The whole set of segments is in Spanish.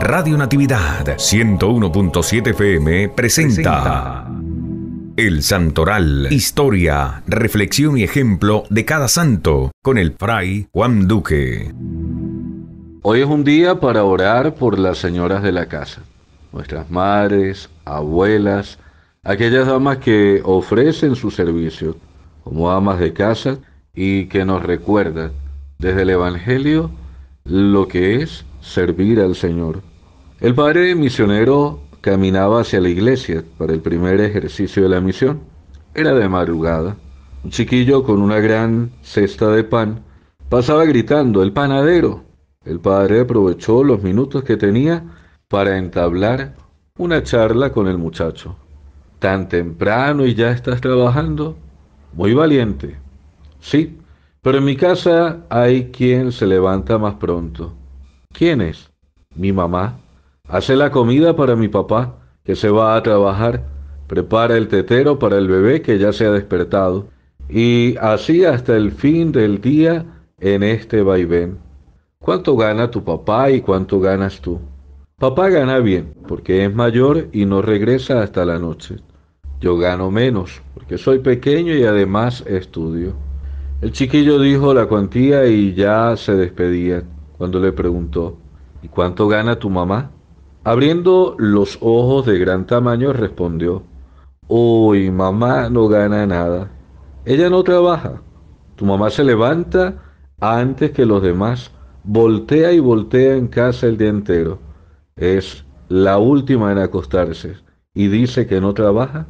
Radio Natividad 101.7 FM presenta, El Santoral, historia, reflexión y ejemplo de cada santo con el fray Juan Duque. Hoy es un día para orar por las señoras de la casa, nuestras madres, abuelas, aquellas damas que ofrecen su servicio como amas de casa y que nos recuerdan desde el Evangelio lo que es servir al Señor. El padre misionero caminaba hacia la iglesia para el primer ejercicio de la misión. Era de madrugada. Un chiquillo con una gran cesta de pan pasaba gritando, el panadero. El padre aprovechó los minutos que tenía para entablar una charla con el muchacho. Tan temprano y ya estás trabajando. Muy valiente. Sí, pero en mi casa hay quien se levanta más pronto. ¿Quién es? Mi mamá. Hace la comida para mi papá, que se va a trabajar. Prepara el tetero para el bebé que ya se ha despertado. Y así hasta el fin del día en este vaivén. ¿Cuánto gana tu papá y cuánto ganas tú? Papá gana bien, porque es mayor y no regresa hasta la noche. Yo gano menos, porque soy pequeño y además estudio. El chiquillo dijo la cuantía y ya se despedía cuando le preguntó, ¿y cuánto gana tu mamá? Abriendo los ojos de gran tamaño respondió, Uy, mamá no gana nada. Ella no trabaja. Tu mamá se levanta antes que los demás, voltea y voltea en casa el día entero. Es la última en acostarse y dice que no trabaja.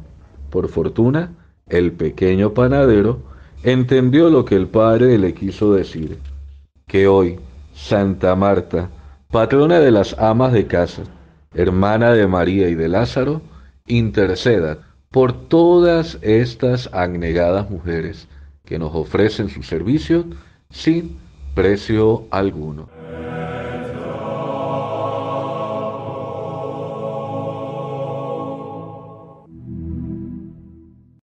Por fortuna, el pequeño panadero entendió lo que el padre le quiso decir, que hoy Santa Marta, patrona de las amas de casa, hermana de María y de Lázaro, interceda por todas estas agnegadas mujeres que nos ofrecen su servicio sin precio alguno.